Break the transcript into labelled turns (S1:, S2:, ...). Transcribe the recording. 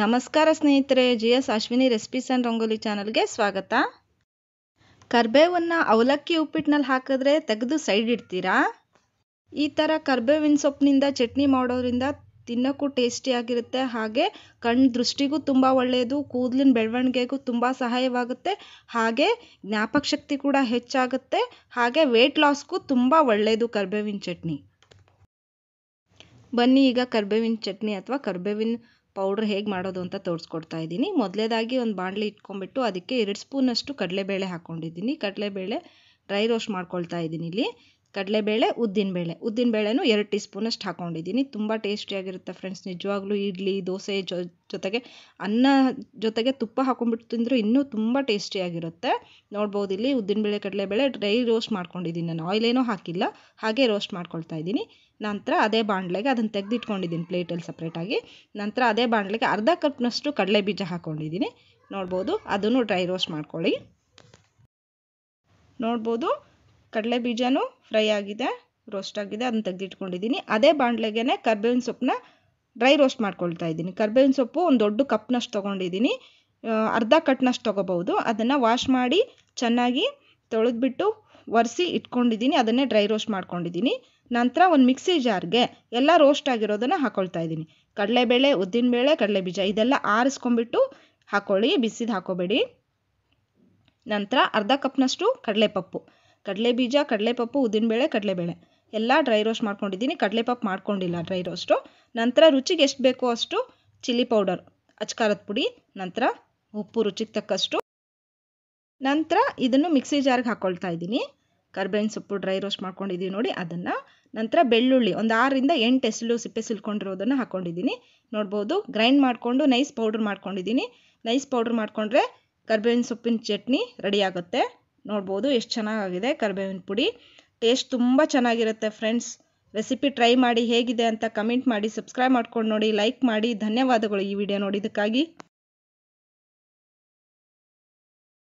S1: ನಮಸ್ಕಾರ ಸ್ನೇಹಿತರೆ G S Ashwini recipes and rangoli ಚಾನಲ್ಗೆ ಸ್ವಾಗತ ಕರ್ಬೇವನ್ನು ಅವಲಕ್ಕಿ ಉಪ್ಪಿಟ್ಟಿನಲ್ಲಿ ಹಾಕಿದ್ರೆ ತೆಗೆದು ಸೈಡ್ ಇಡ್ತೀರಾ ಈ ಥರ ಕರ್ಬೇವಿನ ಸೊಪ್ಪಿನಿಂದ ಚಟ್ನಿ ಮಾಡೋದ್ರಿಂದ ತಿನ್ನೋಕ್ಕೂ ಟೇಸ್ಟಿಯಾಗಿರುತ್ತೆ ಹಾಗೆ ಕಣ್ಣು ದೃಷ್ಟಿಗೂ ತುಂಬ ಒಳ್ಳೆಯದು ಕೂದಲಿನ ಬೆಳವಣಿಗೆಗೂ ತುಂಬ ಸಹಾಯವಾಗುತ್ತೆ ಹಾಗೆ ಜ್ಞಾಪಕಶಕ್ತಿ ಕೂಡ ಹೆಚ್ಚಾಗುತ್ತೆ ಹಾಗೆ ವೆಯ್ಟ್ ಲಾಸ್ಗೂ ತುಂಬ ಒಳ್ಳೆಯದು ಕರ್ಬೇವಿನ ಚಟ್ನಿ ಬನ್ನಿ ಈಗ ಕರ್ಬೇವಿನ ಚಟ್ನಿ ಅಥವಾ ಕರ್ಬೇವಿನ ಪೌಡ್ರ್ ಹೇಗೆ ಮಾಡೋದು ಅಂತ ತೋರಿಸ್ಕೊಡ್ತಾ ಇದ್ದೀನಿ ಮೊದಲೇದಾಗಿ ಒಂದು ಬಾಣಲಿ ಇಟ್ಕೊಂಡ್ಬಿಟ್ಟು ಅದಕ್ಕೆ ಎರಡು ಸ್ಪೂನಷ್ಟು ಕಡಲೆಬೇಳೆ ಹಾಕ್ಕೊಂಡಿದ್ದೀನಿ ಕಡಲೆಬೇಳೆ ಡ್ರೈ ರೋಸ್ಟ್ ಮಾಡ್ಕೊಳ್ತಾ ಇದ್ದೀನಿ ಇಲ್ಲಿ ಕಡಲೆಬೇಳೆ ಉದ್ದಿನಬೇಳೆ ಉದ್ದಿನಬೇಳೆನೂ ಎರಡು ಟೀ ಸ್ಪೂನಷ್ಟು ಹಾಕ್ಕೊಂಡಿದ್ದೀನಿ ತುಂಬ ಟೇಸ್ಟಿಯಾಗಿರುತ್ತೆ ಫ್ರೆಂಡ್ಸ್ ನಿಜವಾಗ್ಲೂ ಇಡ್ಲಿ ದೋಸೆ ಜೊ ಜೊತೆಗೆ ಅನ್ನ ಜೊತೆಗೆ ತುಪ್ಪ ಹಾಕೊಂಡ್ಬಿಟ್ಟು ತಿಂದರೂ ಇನ್ನೂ ತುಂಬ ಟೇಸ್ಟಿಯಾಗಿರುತ್ತೆ ನೋಡ್ಬೋದು ಇಲ್ಲಿ ಉದ್ದಿನಬೇಳೆ ಕಡಲೆಬೇಳೆ ಡ್ರೈ ರೋಸ್ಟ್ ಮಾಡ್ಕೊಂಡಿದ್ದೀನಿ ನಾನು ಏನೂ ಹಾಕಿಲ್ಲ ಹಾಗೆ ರೋಸ್ಟ್ ಮಾಡ್ಕೊಳ್ತಾ ಇದ್ದೀನಿ ನಂತರ ಅದೇ ಬಾಣಲೆಗೆ ಅದನ್ನು ತೆಗೆದಿಟ್ಕೊಂಡಿದ್ದೀನಿ ಪ್ಲೇಟಲ್ಲಿ ಸಪ್ರೇಟಾಗಿ ನಂತರ ಅದೇ ಬಾಣಲೆಗೆ ಅರ್ಧ ಕಪ್ನಷ್ಟು ಕಡಲೆ ಬೀಜ ಹಾಕ್ಕೊಂಡಿದ್ದೀನಿ ನೋಡ್ಬೋದು ಅದನ್ನು ಡ್ರೈ ರೋಸ್ಟ್ ಮಾಡ್ಕೊಳ್ಳಿ ನೋಡ್ಬೋದು ಕಡಲೆ ಬೀಜನೂ ಫ್ರೈ ಆಗಿದೆ ರೋಸ್ಟ್ ಆಗಿದೆ ಅದನ್ನ ತೆಗೆದಿಟ್ಕೊಂಡಿದ್ದೀನಿ ಅದೇ ಬಾಣಲೆಗೆ ಕರ್ಬೇವಿನ ಸೊಪ್ಪನ್ನ ಡ್ರೈ ರೋಸ್ಟ್ ಮಾಡ್ಕೊಳ್ತಾ ಇದ್ದೀನಿ ಕರ್ಬೇವಿನ ಸೊಪ್ಪು ಒಂದು ದೊಡ್ಡ ಕಪ್ನಷ್ಟು ತೊಗೊಂಡಿದ್ದೀನಿ ಅರ್ಧ ಕಟ್ನಷ್ಟು ತೊಗೋಬೋದು ಅದನ್ನು ವಾಶ್ ಮಾಡಿ ಚೆನ್ನಾಗಿ ತೊಳೆದ್ಬಿಟ್ಟು ಒರೆಸಿ ಇಟ್ಕೊಂಡಿದ್ದೀನಿ ಅದನ್ನೇ ಡ್ರೈ ರೋಸ್ಟ್ ಮಾಡ್ಕೊಂಡಿದ್ದೀನಿ ನಂತರ ಒಂದು ಮಿಕ್ಸಿ ಜಾರ್ಗೆ ಎಲ್ಲ ರೋಸ್ಟ್ ಆಗಿರೋದನ್ನು ಹಾಕೊಳ್ತಾ ಇದ್ದೀನಿ ಕಡಲೆಬೇಳೆ ಉದ್ದಿನಬೇಳೆ ಕಡಲೆಬೀಜ ಇದೆಲ್ಲ ಆರಿಸ್ಕೊಂಡ್ಬಿಟ್ಟು ಹಾಕೊಳ್ಳಿ ಬಿಸಿದು ಹಾಕೋಬೇಡಿ ನಂತರ ಅರ್ಧ ಕಪ್ನಷ್ಟು ಕಡಲೆಪಪ್ಪು ಕಡಲೆ ಬೀಜ ಕಡಲೆಪಪ್ಪು ಉದ್ದಿನಬೇಳೆ ಕಡಲೆಬೇಳೆ ಎಲ್ಲ ಡ್ರೈ ರೋಸ್ಟ್ ಮಾಡ್ಕೊಂಡಿದ್ದೀನಿ ಕಡಲೆಪಪ್ಪು ಮಾಡ್ಕೊಂಡಿಲ್ಲ ಡ್ರೈ ರೋಸ್ಟು ನಂತರ ರುಚಿಗೆ ಎಷ್ಟು ಬೇಕೋ ಅಷ್ಟು ಚಿಲ್ಲಿ ಪೌಡರ್ ಅಚ್ಕಾರದ ಪುಡಿ ನಂತರ ಉಪ್ಪು ರುಚಿಗೆ ತಕ್ಕಷ್ಟು ನಂತರ ಇದನ್ನು ಮಿಕ್ಸಿ ಜಾರ್ಗೆ ಹಾಕ್ಕೊಳ್ತಾ ಇದ್ದೀನಿ ಕರ್ಬೇವಿನ ಸೊಪ್ಪು ಡ್ರೈ ರೋಸ್ಟ್ ಮಾಡ್ಕೊಂಡಿದ್ದೀವಿ ನೋಡಿ ಅದನ್ನು ನಂತರ ಬೆಳ್ಳುಳ್ಳಿ ಒಂದು ಆರರಿಂದ ಎಂಟು ಎಸಲು ಸಿಪ್ಪೆ ಸಿಲ್ಕೊಂಡಿರೋದನ್ನು ಹಾಕ್ಕೊಂಡಿದ್ದೀನಿ ನೋಡ್ಬೋದು ಗ್ರೈಂಡ್ ಮಾಡಿಕೊಂಡು ನೈಸ್ ಪೌಡ್ರ್ ಮಾಡ್ಕೊಂಡಿದ್ದೀನಿ ನೈಸ್ ಪೌಡ್ರ್ ಮಾಡಿಕೊಂಡ್ರೆ ಕರ್ಬೇವಿನ ಸೊಪ್ಪಿನ ಚಟ್ನಿ ರೆಡಿಯಾಗುತ್ತೆ ನೋಡ್ಬೋದು ಎಷ್ಟು ಚೆನ್ನಾಗಿದೆ ಕರಿಬೇವಿನ ಪುಡಿ ಟೇಸ್ಟ್ ತುಂಬ ಚೆನ್ನಾಗಿರುತ್ತೆ ಫ್ರೆಂಡ್ಸ್ ರೆಸಿಪಿ ಟ್ರೈ ಮಾಡಿ ಹೇಗಿದೆ ಅಂತ ಕಮೆಂಟ್ ಮಾಡಿ ಸಬ್ಸ್ಕ್ರೈಬ್ ಮಾಡ್ಕೊಂಡು ನೋಡಿ ಲೈಕ್ ಮಾಡಿ ಧನ್ಯವಾದಗಳು ಈ ವಿಡಿಯೋ ನೋಡಿದ್ದಕ್ಕಾಗಿ